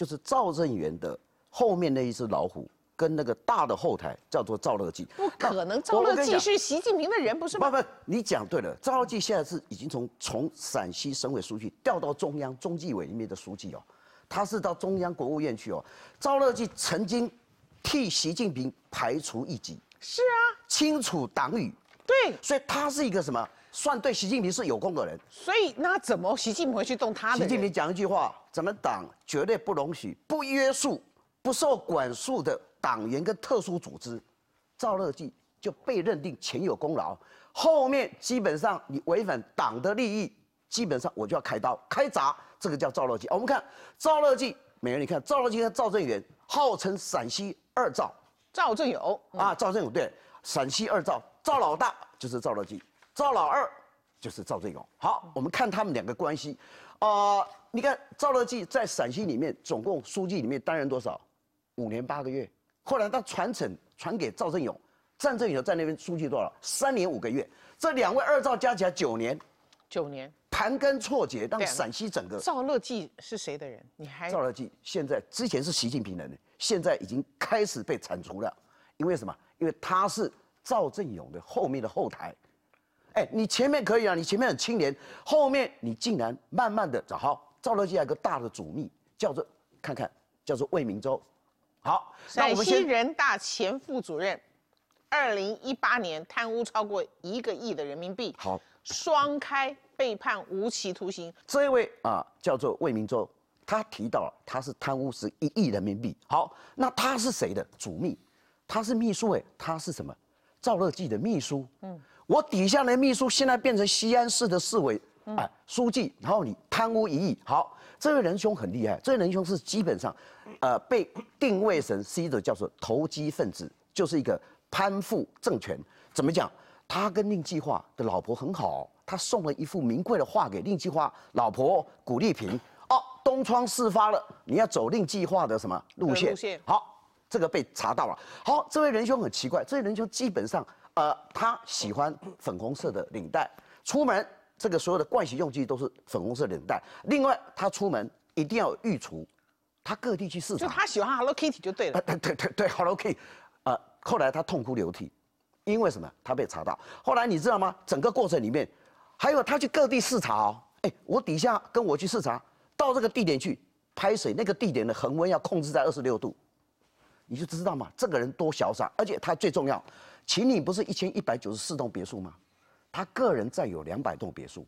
就是赵正源的后面那一只老虎，跟那个大的后台叫做赵乐际。不可能，赵乐际是习近平的人，不是吗？不不，你讲对了。赵乐际现在是已经从从陕西省委书记调到中央中纪委里面的书记哦，他是到中央国务院去哦。赵乐际曾经替习近平排除异己，是啊，清除党羽，对，所以他是一个什么？算对习近平是有功的人，所以那怎么习近平会去动他？习近平讲一句话：，咱们党绝对不容许、不约束、不受管束的党员跟特殊组织。赵乐际就被认定前有功劳，后面基本上你违反党的利益，基本上我就要开刀开闸，这个叫赵乐际。我们看赵乐际，美人，你看赵乐际和赵正远号称陕西二赵，赵正友啊，赵正友对，陕西二赵，赵老大就是赵乐际。赵老二就是赵振勇。好，我们看他们两个关系，啊，你看赵乐际在陕西里面总共书记里面担任多少？五年八个月。后来他传承传给赵振勇，赵振勇在那边书记多少？三年五个月。这两位二赵加起来九年，九年盘根错节，让陕西整个。赵乐际是谁的人？你还？赵乐际现在之前是习近平的人，现在已经开始被铲除了。因为什么？因为他是赵振勇的后面的后台。你前面可以啊，你前面很清廉，后面你竟然慢慢的找好，赵乐际有个大的主秘，叫做看看，叫做魏明洲。好，们先人大前副主任，二零一八年贪污超过一个亿的人民币。好，双开被判无期徒刑。这位啊，叫做魏明洲，他提到了他是贪污十一亿人民币。好，那他是谁的主秘？他是秘书哎，他是什么？赵乐际的秘书。嗯。我底下的秘书现在变成西安市的市委啊书记，然后你贪污一亿，好，这位仁兄很厉害，这位仁兄是基本上，呃，被定位成是一种叫做投机分子，就是一个攀附政权。怎么讲？他跟令计划的老婆很好，他送了一幅名贵的画给令计划老婆谷丽萍。哦，东窗事发了，你要走令计划的什么路线？路线好，这个被查到了。好，这位仁兄很奇怪，这位仁兄基本上。呃，他喜欢粉红色的领带，出门这个所有的盥洗用具都是粉红色领带。另外，他出门一定要御厨，他各地去视就他喜欢 Hello Kitty 就对了。对对对对，Hello Kitty。呃，后来他痛哭流涕，因为什么？他被查到。后来你知道吗？整个过程里面，还有他去各地视察哦。哎，我底下跟我去视察，到这个地点去拍水，那个地点的恒温要控制在二十六度。你就知道嘛，这个人多潇洒，而且他最重要。秦岭不是一千一百九十四栋别墅吗？他个人占有两百栋别墅。